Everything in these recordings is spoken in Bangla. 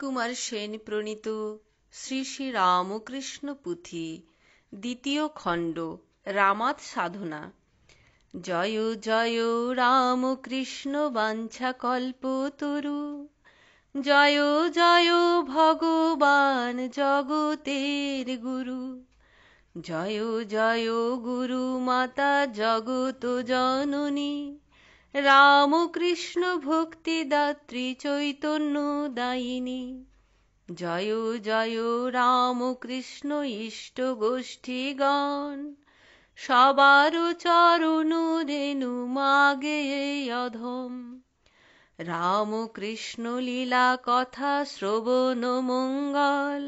কুমার সেন প্রণীত শ্রী শ্রী রামকৃষ্ণ পুঁথি দ্বিতীয় খণ্ড রামাত সাধনা জয় জয় রামকৃষ্ণ তরু জয় জয় ভগবান জগতের গুরু জয় জয় গুরু মাতা জগত জননী রামকৃষ্ণ ভক্তিদাত্রী চৈতন্য দায়িনী জয় জয় রামকৃষ্ণ ইষ্ট গোষ্ঠীগণ সবার চরণ রেণু মাগে অধম রামকৃষ্ণ লীলা কথা শ্রবণ মঙ্গল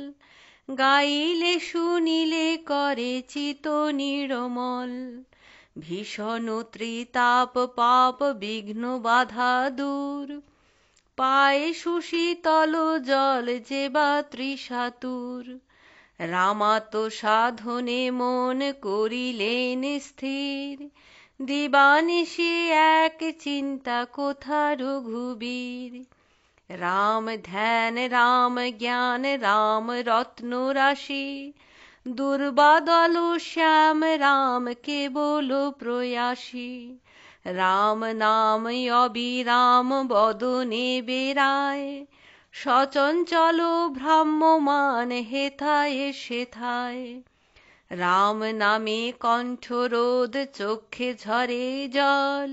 গাইলে শুনিলে করে চিত নিরমল ভীষণ ত্রিতাপ পাপ বিঘ্ন বাধা দূর পায়ে সুশীতল জল যেবা ত্রিসাতুর রামাত সাধনে মন করিলেন স্থির দিবানিশি এক চিন্তা কোথা রঘুবীর রাম ধ্যান রাম জ্ঞান রাম রত্ন রাশি দুর্বাদল শ্যাম রাম কেবল প্রয়াসী রাম নাম অবিরাম বদনে বেড়ায় সচঞ্চল ভ্রাম্যমান হেথায় সেথায় রাম নামে কণ্ঠরোধ চক্ষে ঝরে জল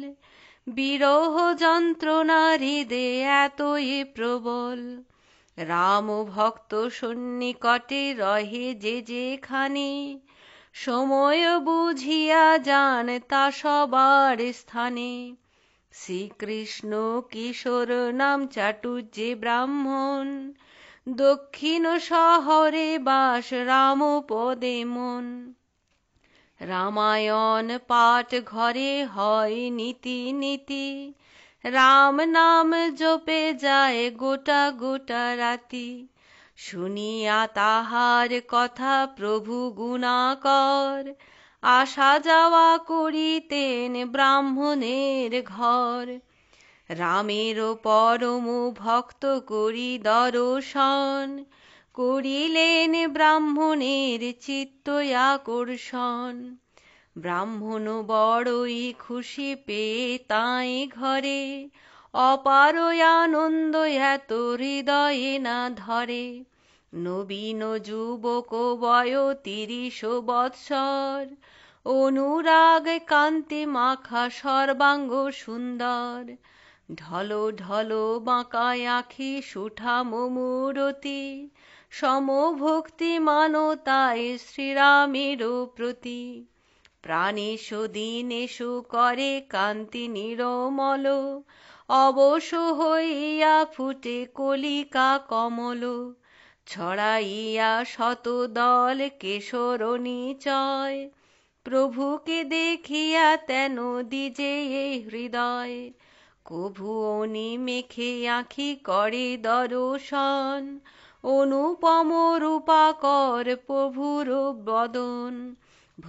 বিরহ যন্ত্রণা হৃদে এতই প্রবল রাম ভক্ত সন্নিকটে রহে যে যেখানে সময় বুঝিয়া যান তা সবার স্থানে শ্রীকৃষ্ণ কিশোর নাম চাটুজ্জে ব্রাহ্মণ দক্ষিণ শহরে বাস রাম পদে মন রামায়ণ পাঠ ঘরে হয় নীতি নীতি রাম নাম জপে যায় গোটা গোটা রাতি শুনিয়া তাহার কথা প্রভু গুণাকর আসা যাওয়া করিতেন ব্রাহ্মণের ঘর রামের পরম ভক্ত করি দর্শন করিলেন ব্রাহ্মণের চিত্ত আকর্ষণ ব্রাহ্মণ বড়ই খুশি পেয়ে তাই ঘরে অপার আনন্দ এত হৃদয়ে না ধরে নবীন যুবক বয় তিরিশ বৎসর অনুরাগ কান্তি মাখা সর্বাঙ্গ সুন্দর ঢলো ঢল বাঁকায় আখি সুঠাম মূরতি সমভক্তি মানতায় শ্রীরামের প্রতি প্রাণেশু দিনেষু করে কান্তি নিরমল অবশ হইয়া ফুটে কলিকা কমল ছড়াইয়া শত দল কেশর নিচয় প্রভুকে দেখিয়া তেন দিজে হৃদয় কভু অনি মেখে আঁখি করে দর্শন অনুপম রূপাকর প্রভুর বদন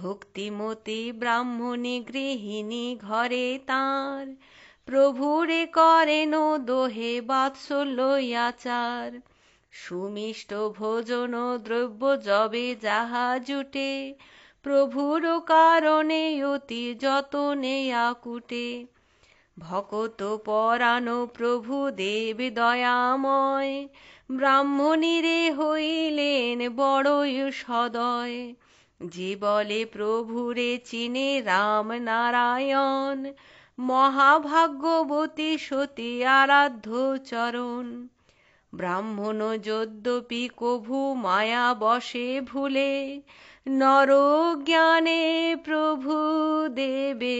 ভক্তিমতী ব্রাহ্মণী গৃহিণী ঘরে তাঁর প্রভুরে করেন দোহে বাৎসল্য আচার সুমিষ্ট ভোজন দ্রব্য জবে যাহা জুটে প্রভুর কারণে অতি যতনে আকুটে ভকত পরাণ প্রভু দেব দয়াময় ব্রাহ্মণীরে হইলেন বড়ই সদয় যে বলে প্রভুরে চিনে রাম নারায়ণ মহাভাগ্যবতী সতী আরাধ্য চরণ ব্রাহ্মণ যদ্যপি কভু মায়া বসে ভুলে নর জ্ঞানে প্রভু দেবে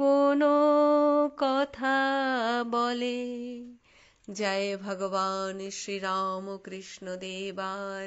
কোনো কথা বলে জয় ভগবান শ্রীরামকৃষ্ণ দেবার